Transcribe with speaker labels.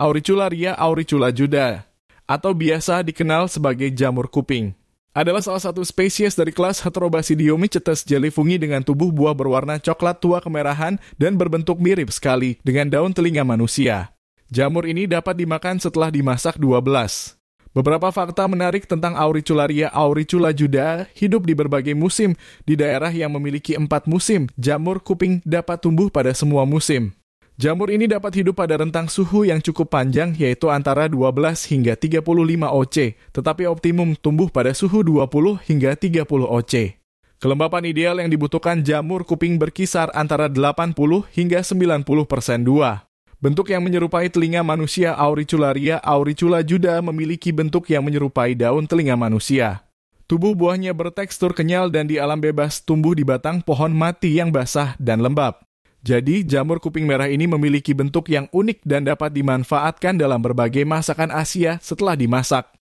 Speaker 1: Auricularia auricula juda, atau biasa dikenal sebagai jamur kuping. Adalah salah satu spesies dari kelas Heterobasidium cetes jelifungi dengan tubuh buah berwarna coklat tua kemerahan dan berbentuk mirip sekali dengan daun telinga manusia. Jamur ini dapat dimakan setelah dimasak 12. Beberapa fakta menarik tentang Auricularia auricula juda hidup di berbagai musim. Di daerah yang memiliki empat musim, jamur kuping dapat tumbuh pada semua musim. Jamur ini dapat hidup pada rentang suhu yang cukup panjang yaitu antara 12 hingga 35 OC, tetapi optimum tumbuh pada suhu 20 hingga 30 OC. Kelembapan ideal yang dibutuhkan jamur kuping berkisar antara 80 hingga 90 persen dua. Bentuk yang menyerupai telinga manusia Auricularia auricula juda memiliki bentuk yang menyerupai daun telinga manusia. Tubuh buahnya bertekstur kenyal dan di alam bebas tumbuh di batang pohon mati yang basah dan lembab. Jadi, jamur kuping merah ini memiliki bentuk yang unik dan dapat dimanfaatkan dalam berbagai masakan Asia setelah dimasak.